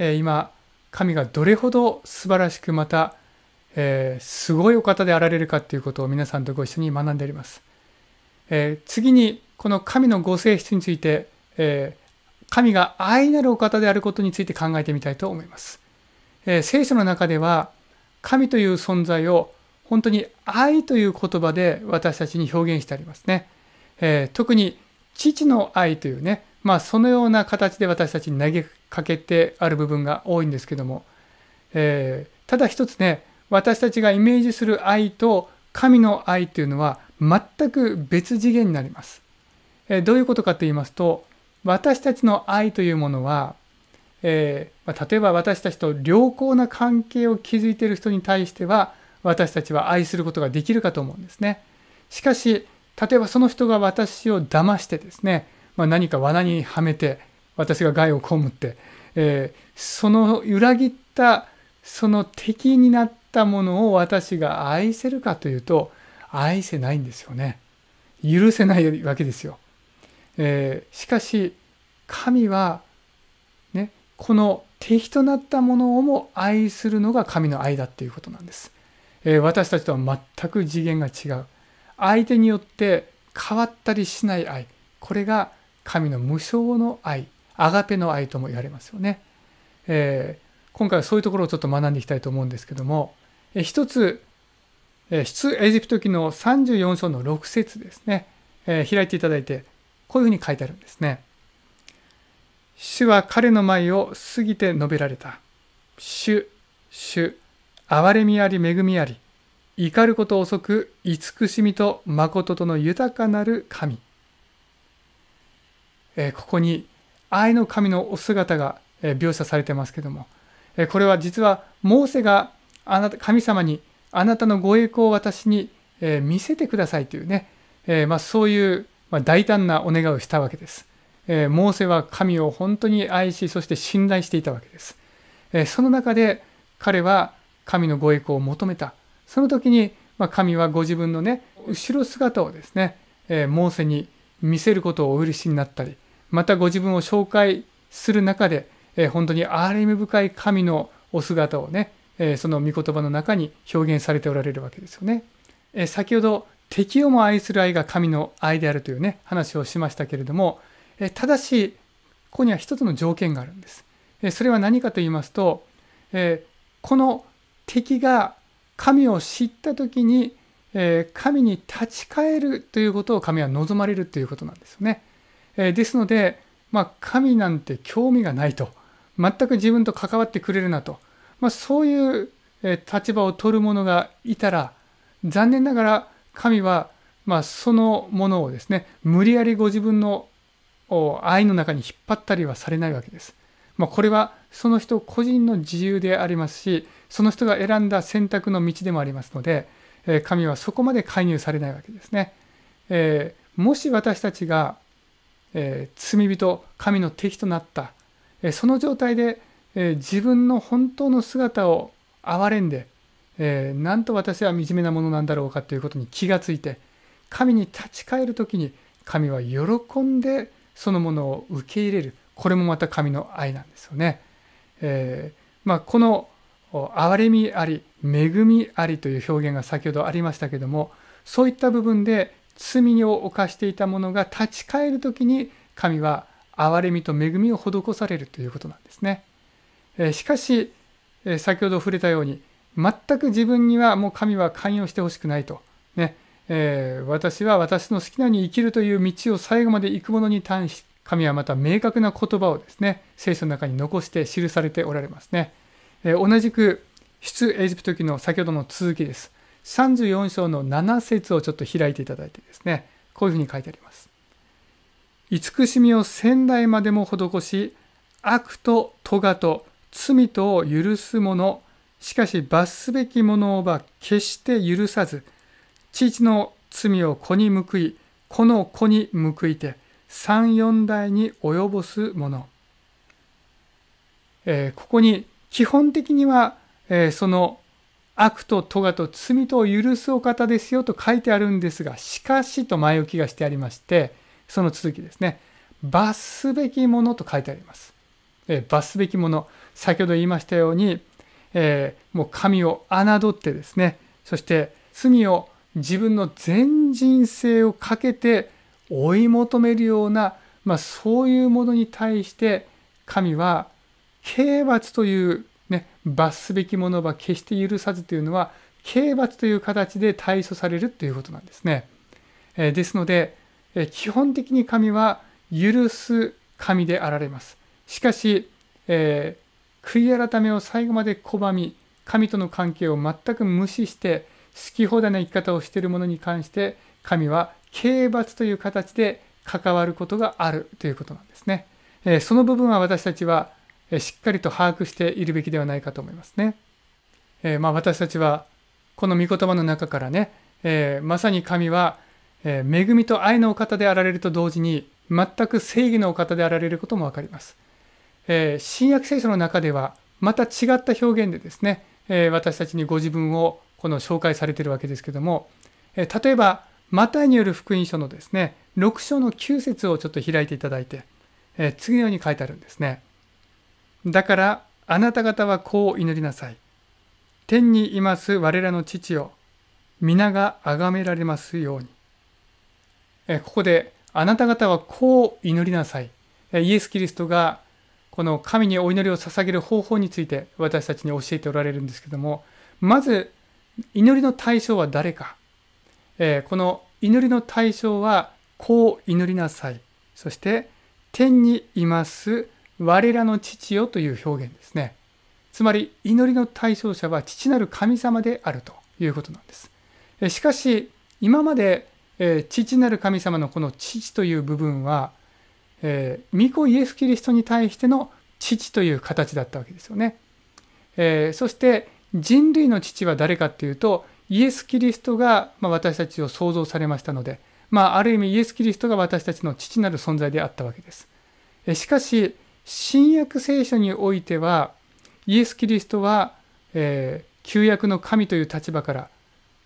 え今、神がどれほど素晴らしくまた、えー、すごいお方であられるかということを皆さんとご一緒に学んでおります。えー、次に、この神のご性質について、えー、神が愛なるお方であることについて考えてみたいと思います。え聖書の中では、神という存在を本当に愛という言葉で私たちに表現してありますね。え特に父の愛というね、まあ、そのような形で私たちに投げかけてある部分が多いんですけども、えー、ただ一つね私たちがイメージする愛と神の愛というのは全く別次元になります、えー、どういうことかと言いますと私たちの愛というものは、えー、まあ、例えば私たちと良好な関係を築いている人に対しては私たちは愛することができるかと思うんですねしかし例えばその人が私を騙してですねまあ、何か罠にはめて私が害を被って、えー、その裏切ったその敵になったものを私が愛せるかというと愛せないんですよね。許せないわけですよ。えー、しかし神は、ね、この敵となったものをも愛するのが神の愛だっていうことなんです。えー、私たちとは全く次元が違う。相手によって変わったりしない愛。これが神の無償の愛アガペの愛とも言われますよね、えー、今回はそういうところをちょっと学んでいきたいと思うんですけども、えー、一つ、えー、出エジプト記の34章の6節ですね、えー、開いていただいてこういうふうに書いてあるんですね主は彼の前を過ぎて述べられた主主憐れみあり恵みあり怒ること遅く慈しみと誠との豊かなる神えここに愛の神のお姿が、描写されてますけども、えこれは実はモーセがあなた神様にあなたのご栄光を私に、え見せてくださいというね、えまあ、そういう、ま大胆なお願いをしたわけです、えモーセは神を本当に愛しそして信頼していたわけです、えその中で彼は神のご栄光を求めたその時に、まあ、神はご自分のね後ろ姿をですね、えモーセに見せることをお許しになったりまたご自分を紹介する中で、えー、本当に憐れみ深い神のお姿をね、えー、その御言葉の中に表現されておられるわけですよね。えー、先ほど敵をも愛する愛が神の愛であるというね話をしましたけれども、えただしここには一つの条件があるんです。えそれは何かと言いますと、えこの敵が神を知った時にえ神に立ち返るということを神は望まれるということなんですよね。えですので、まあ、神なんて興味がないと全く自分と関わってくれるなと、まあ、そういう、え立場を取る者がいたら残念ながら神は、まあ、そのものをですね無理やりご自分の愛の中に引っ張ったりはされないわけです。まあ、これはその人個人の自由でありますしその人が選んだ選択の道でもありますので。神はそこまで介入されないわけですね。えー、もし私たちが、えー、罪人神の敵となった、えー、その状態で、え自分の本当の姿を憐れんで、えなんと私は惨めなものなんだろうかということに気がついて神に立ち返る時に神は喜んでそのものを受け入れるこれもまた神の愛なんですよね。えまあ、この憐れみあり恵みありという表現が先ほどありましたけどもそういった部分で罪を犯していたものが立ち返る時に神は憐れみと恵みを施されるということなんですね。しかし、先ほど触れたように全く自分にはもう神は関与してほしくないと、ねえー、私は私の好きなように生きるという道を最後まで行く者に対し神はまた明確な言葉をですね聖書の中に残して記されておられますね。え同じく出エジプト記の先ほどの続きです。34章の7節をちょっと開いていただいてですね、こういうふうに書いてあります。慈しみを仙台までも施し、悪と咎と罪とを許す者、しかし罰すべき者は決して許さず、父の罪を子に報い、子の子に報いて、三四代に及ぼすもの。えー、ここに基本的にはえー、その悪と咎と罪とを許すお方ですよと書いてあるんですが、しかしと前置きがしてありまして、その続きですね、罰すべきものと書いてあります。えー、罰すべきもの、先ほど言いましたように、えー、もう神を侮ってですね、そして罪を自分の全人生をかけて追い求めるような、まあ、そういうものに対して神は刑罰というね、罰すべきものは決して許さずというのは刑罰という形で対処されるということなんですね。えですので、え基本的に神は許す神であられます。しかし、えー、悔い改めを最後まで拒み、神との関係を全く無視して、好き放題な生き方をしている者に関して、神は刑罰という形で関わることがあるということなんですね。えその部分は私たちはしっかりと把握しているべきではないかと思いますね。えー、まあ、私たちはこの御言葉の中からね、えー、まさに神は、えー、恵みと愛のお方であられると同時に全く正義のお方であられることも分かります。え新約聖書の中ではまた違った表現でですね、え私たちにご自分をこの紹介されてるわけですけども、え例えばマタイによる福音書のですね6章の9節をちょっと開いていただいて、え次のように書いてあるんですね。だからあなた方はこう祈りなさい。天にいます我らの父よ、皆が崇められますように。えここであなた方はこう祈りなさい。イエス・キリストがこの神にお祈りを捧げる方法について私たちに教えておられるんですけども、まず祈りの対象は誰か。えこの祈りの対象はこう祈りなさい。そして天にいます我らの父よという表現ですね。つまり祈りの対象者は父なる神様であるということなんです。しかし今まで、え父なる神様のこの父という部分は、えー、イエス・キリストに対しての父という形だったわけですよね。えー、そして人類の父は誰かっていうとイエス・キリストが、ま私たちを創造されましたので、まあ、ある意味イエス・キリストが私たちの父なる存在であったわけです。えしかし新約聖書においてはイエス・キリストは、えー、旧約の神という立場から、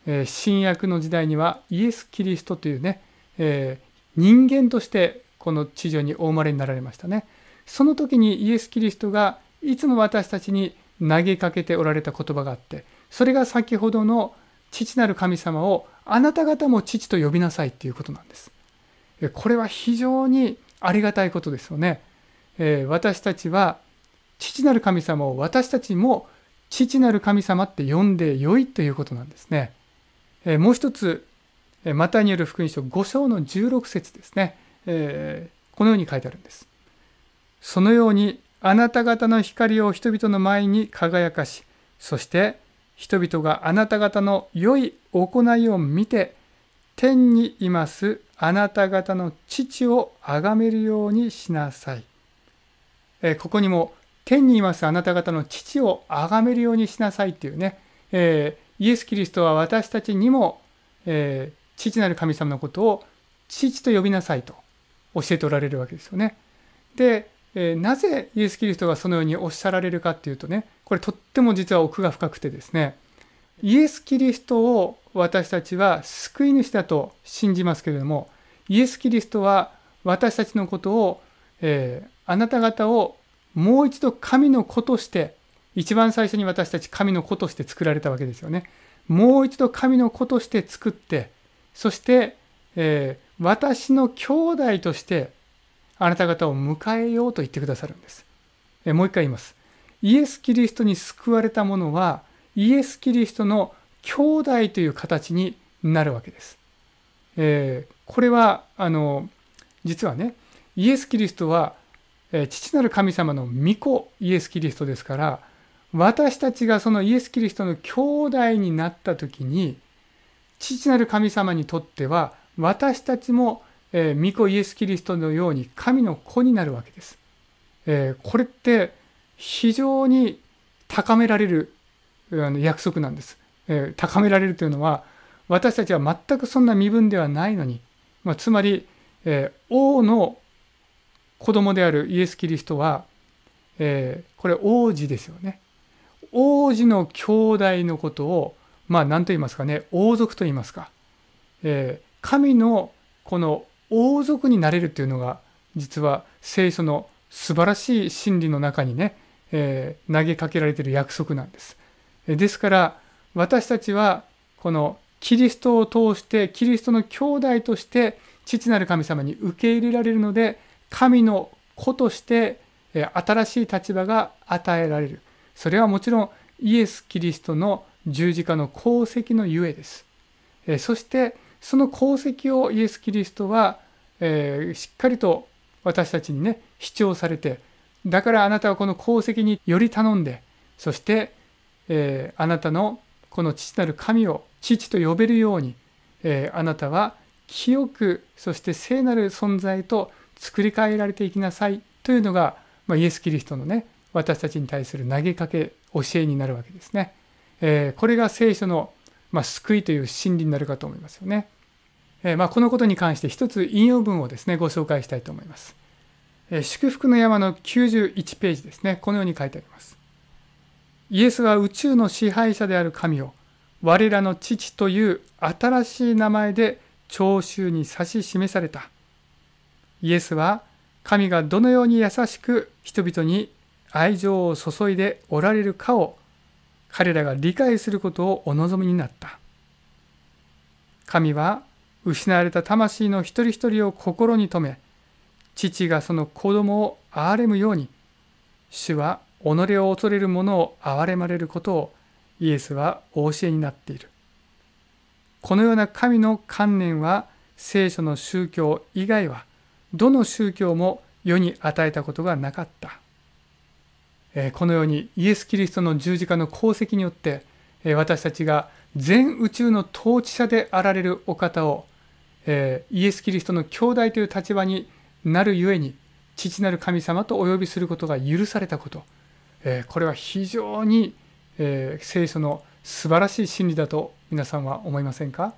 えー、新約の時代にはイエス・キリストというね、えー、人間としてこの地上にお生まれになられましたね。その時にイエス・キリストがいつも私たちに投げかけておられた言葉があってそれが先ほどの父なる神様をあなた方も父と呼びなさいっていうことなんです。これは非常にありがたいことですよね。えー、私たちは父なる神様を私たちも父なる神様って呼んでよいということなんですね。えー、もう一つ、えー、マタニにル福音書5章の16節ですね、えー、このように書いてあるんです。そのようにあなた方の光を人々の前に輝かし、そして人々があなた方の良い行いを見て、天にいますあなた方の父をあがめるようにしなさい。えここにも天にいますあなた方の父を崇めるようにしなさいというね、えイエス・キリストは私たちにも、え父なる神様のことを父と呼びなさいと教えておられるわけですよね。で、えなぜイエス・キリストがそのようにおっしゃられるかっていうとねこれとっても実は奥が深くてですねイエス・キリストを私たちは救い主だと信じますけれどもイエス・キリストは私たちのことを、えー、あなた方をもう一度神の子として一番最初に私たち神の子として作られたわけですよね。もう一度神の子として作ってそして、えー、私の兄弟としてあなた方を迎えようと言ってくださるんです。えー、もう一回言います。イエス・キリストに救われた者はイエス・キリストの兄弟という形になるわけです。えー、これはあの実はねイエス・キリストは父なる神様の御子イエス・キリストですから私たちがそのイエス・キリストの兄弟になった時に父なる神様にとっては私たちも、御子イエス・キリストのように神の子になるわけです。これって非常に高められる約束なんです、高められるというのは私たちは全くそんな身分ではないのに、つまり、王の子供であるイエス・キリストは、えー、これ王子ですよね。王子の兄弟のことを、まあ何と言いますかね、王族と言いますか。えー、神のこの王族になれるというのが、実は聖書の素晴らしい真理の中にね、えー、投げかけられている約束なんです。ですから私たちはこのキリストを通してキリストの兄弟として父なる神様に受け入れられるので神の子として新しい立場が与えられるそれはもちろんイエス・キリストの十字架の功績のゆえですそしてその功績をイエス・キリストは、しっかりと私たちにね主張されてだからあなたはこの功績により頼んでそして、あなたのこの父なる神を父と呼べるように、あなたは清くそして聖なる存在と作り変えられていきなさいというのが、まあ、イエス・キリストのね私たちに対する投げかけ教えになるわけですね。えー、これが聖書の、まあ、救いという真理になるかと思いますよね。えー、まあ、このことに関して一つ引用文をですねご紹介したいと思います。えー、祝福の山の91ページですねこのように書いてあります。イエスは宇宙の支配者である神を我らの父という新しい名前で聴衆に指し示された。イエスは神がどのように優しく人々に愛情を注いでおられるかを彼らが理解することをお望みになった。神は失われた魂の一人一人を心に留め、父がその子供を憐れむように、主は己を恐れる者を憐れまれることをイエスはお教えになっている。このような神の観念は聖書の宗教以外はどの宗教も世に与えたことがなかった。このようにイエス・キリストの十字架の功績によって私たちが全宇宙の統治者であられるお方をイエス・キリストの兄弟という立場になるゆえに父なる神様とお呼びすることが許されたことこれは非常に聖書の素晴らしい真理だと皆さんは思いませんか